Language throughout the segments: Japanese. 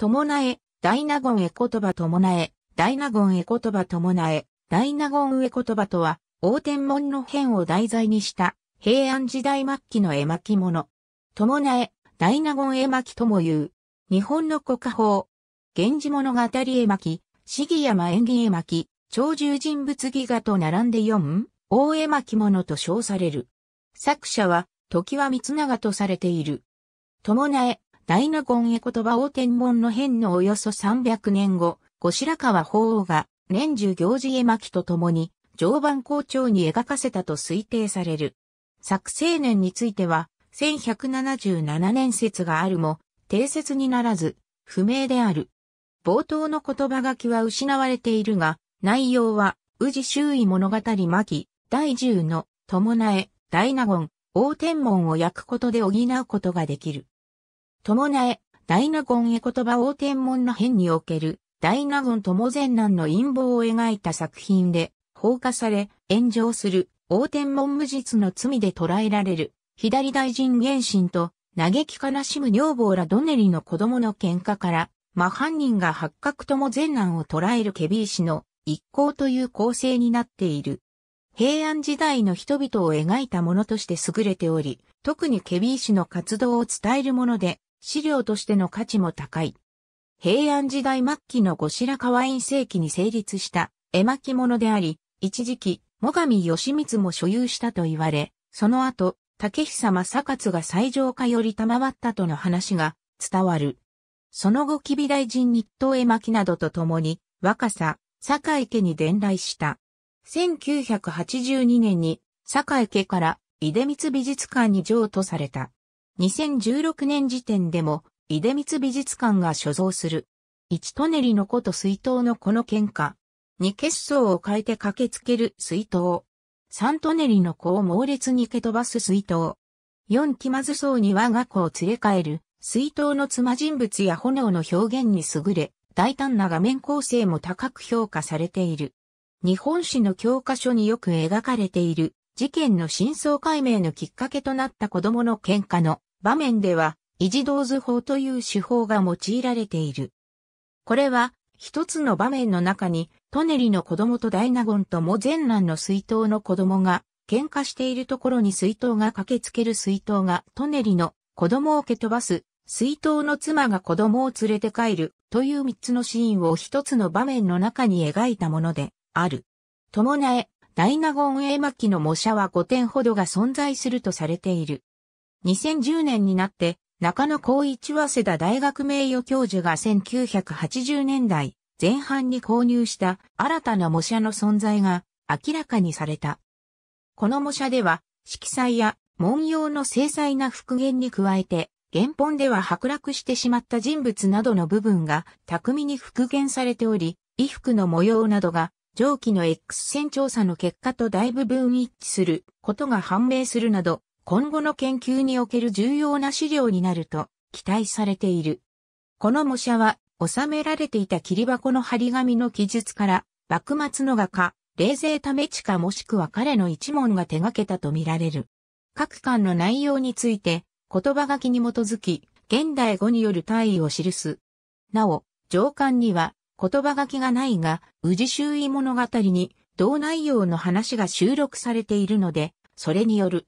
伴え、大納言絵言葉伴え、大納言絵言葉伴え、大納言へ言葉とは、大天門の変を題材にした平安時代末期の絵巻物。伴え、大納言絵巻とも言う。日本の国家法。源氏物語絵巻、四季山演技絵巻、鳥獣人物戯画と並んでむ、大絵巻物と称される。作者は、時は三長とされている。伴え、大納言へ言葉大天文の変のおよそ300年後、後白河法皇が年中行事絵巻とともに常磐校長に描かせたと推定される。作成年については1177年説があるも、定説にならず、不明である。冒頭の言葉書きは失われているが、内容は、宇治周囲物語巻、第10の、伴え、大納言、大天文を焼くことで補うことができる。伴え、大納言へ言葉応天門の変における、大納言友善男の陰謀を描いた作品で、放火され、炎上する、応天門無実の罪で捕らえられる、左大臣原神と、嘆き悲しむ女房らドネリの子供の喧嘩から、真犯人が八角友善男を捕らえるケビー氏の一行という構成になっている。平安時代の人々を描いたものとして優れており、特にケビー氏の活動を伝えるもので、資料としての価値も高い。平安時代末期の後白河院世紀に成立した絵巻物であり、一時期、最上義光も所有したと言われ、その後、竹久正勝が最上化より賜ったとの話が伝わる。その後、吉備大臣日東絵巻などと共に、若さ、坂井家に伝来した。1982年に、坂井家から、出光美術館に譲渡された。2016年時点でも、出光美術館が所蔵する。1トネリの子と水筒の子の喧嘩。2結相を変えて駆けつける水筒。3トネリの子を猛烈に蹴飛ばす水筒。4気まずそうに我が子を連れ帰る。水筒の妻人物や炎の表現に優れ、大胆な画面構成も高く評価されている。日本史の教科書によく描かれている事件の真相解明のきっかけとなった子供の喧嘩の場面では、維持同図法という手法が用いられている。これは、一つの場面の中に、トネリの子供とダイナゴンとも全男の水筒の子供が、喧嘩しているところに水筒が駆けつける水筒がトネリの子供を蹴飛ばす、水筒の妻が子供を連れて帰るという三つのシーンを一つの場面の中に描いたものである。ともなえ、ダイナゴン絵巻の模写は5点ほどが存在するとされている。2010年になって、中野光一早稲田大学名誉教授が1980年代前半に購入した新たな模写の存在が明らかにされた。この模写では、色彩や文様の精細な復元に加えて、原本では剥落してしまった人物などの部分が巧みに復元されており、衣服の模様などが蒸気の X 線調査の結果と大部分一致することが判明するなど、今後の研究における重要な資料になると期待されている。この模写は、収められていた切り箱の張り紙の記述から、幕末の画家、冷静為かもしくは彼の一門が手掛けたとみられる。各巻の内容について、言葉書きに基づき、現代語による大位を記す。なお、上巻には、言葉書きがないが、宇治周囲物語に、同内容の話が収録されているので、それによる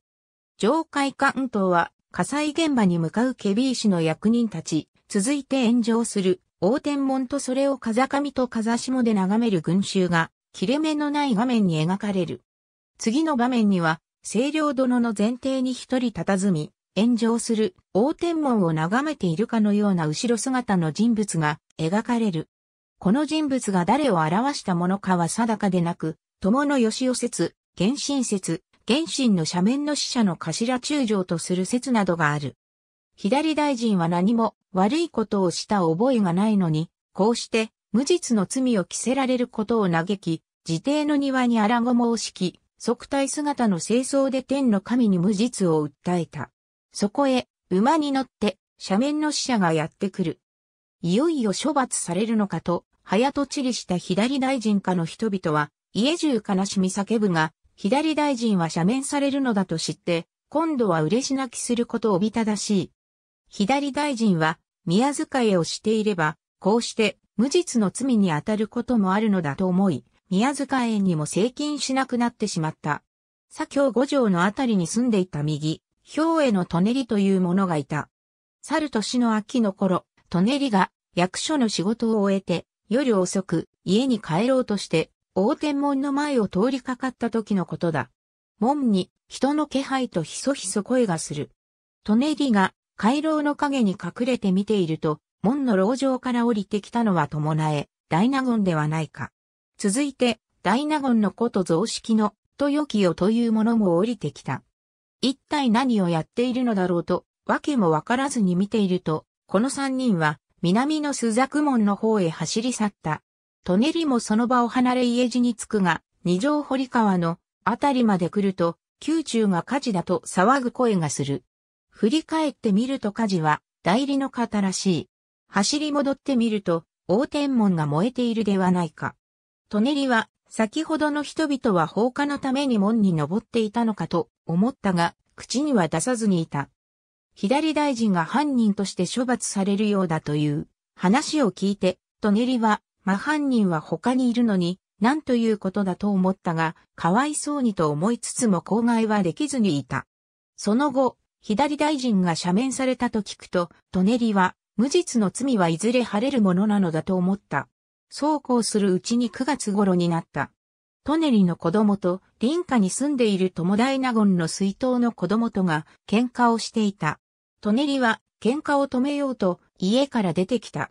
上海関東は火災現場に向かうケビー氏の役人たち、続いて炎上する大天門とそれを風上と風下で眺める群衆が切れ目のない画面に描かれる。次の場面には、清涼殿の前提に一人佇み、炎上する大天門を眺めているかのような後ろ姿の人物が描かれる。この人物が誰を表したものかは定かでなく、友の義雄説、原神説、原神の斜面の死者の頭中将とする説などがある。左大臣は何も悪いことをした覚えがないのに、こうして無実の罪を着せられることを嘆き、自邸の庭に荒もを敷き、即体姿の清掃で天の神に無実を訴えた。そこへ、馬に乗って、斜面の死者がやってくる。いよいよ処罰されるのかと、早とちりした左大臣家の人々は、家中悲しみ叫ぶが、左大臣は赦免されるのだと知って、今度は嬉し泣きすることおびただしい。左大臣は、宮遣いをしていれば、こうして、無実の罪に当たることもあるのだと思い、宮遣いにも成金しなくなってしまった。左京五条のあたりに住んでいた右、兵衛のトネリという者がいた。去る年の秋の頃、トネリが役所の仕事を終えて、夜遅く家に帰ろうとして、大天門の前を通りかかった時のことだ。門に人の気配とひそひそ声がする。トネリが回廊の影に隠れて見ていると、門の牢上から降りてきたのは伴え、大納言ではないか。続いて、大納言のこと増式の、ときよというものも降りてきた。一体何をやっているのだろうと、わけもわからずに見ていると、この三人は、南の朱雀門の方へ走り去った。トネリもその場を離れ家路に着くが、二条堀川のあたりまで来ると、宮中が火事だと騒ぐ声がする。振り返ってみると火事は代理の方らしい。走り戻ってみると、大天門が燃えているではないか。トネリは、先ほどの人々は放火のために門に登っていたのかと思ったが、口には出さずにいた。左大臣が犯人として処罰されるようだという話を聞いて、トネリは真犯人は他にいるのに、何ということだと思ったが、かわいそうにと思いつつも公害はできずにいた。その後、左大臣が赦免されたと聞くと、トネリは、無実の罪はいずれ晴れるものなのだと思った。そうこうするうちに9月頃になった。トネリの子供と、林家に住んでいる友大納言の水筒の子供とが、喧嘩をしていた。トネリは、喧嘩を止めようと、家から出てきた。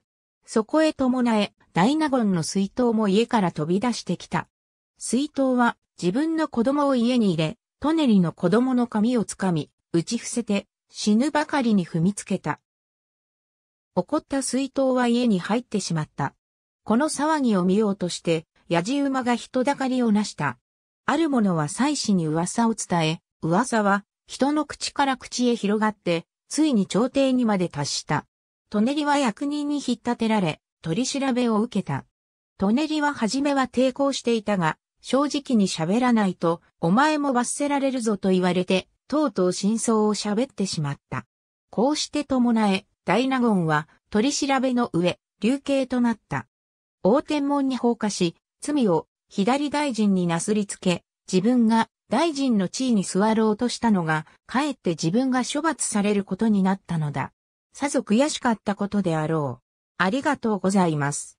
そこへ伴え、大納言の水筒も家から飛び出してきた。水筒は自分の子供を家に入れ、トネリの子供の髪をつかみ、打ち伏せて死ぬばかりに踏みつけた。怒った水筒は家に入ってしまった。この騒ぎを見ようとして、ヤジ馬が人だかりをなした。ある者は妻子に噂を伝え、噂は人の口から口へ広がって、ついに朝廷にまで達した。トネリは役人に引っ立てられ、取り調べを受けた。トネリは初めは抵抗していたが、正直に喋らないと、お前も罰せられるぞと言われて、とうとう真相を喋ってしまった。こうして伴え、大納言は取り調べの上、流刑となった。大天門に放火し、罪を左大臣になすりつけ、自分が大臣の地位に座ろうとしたのが、かえって自分が処罰されることになったのだ。さぞ悔しかったことであろう。ありがとうございます。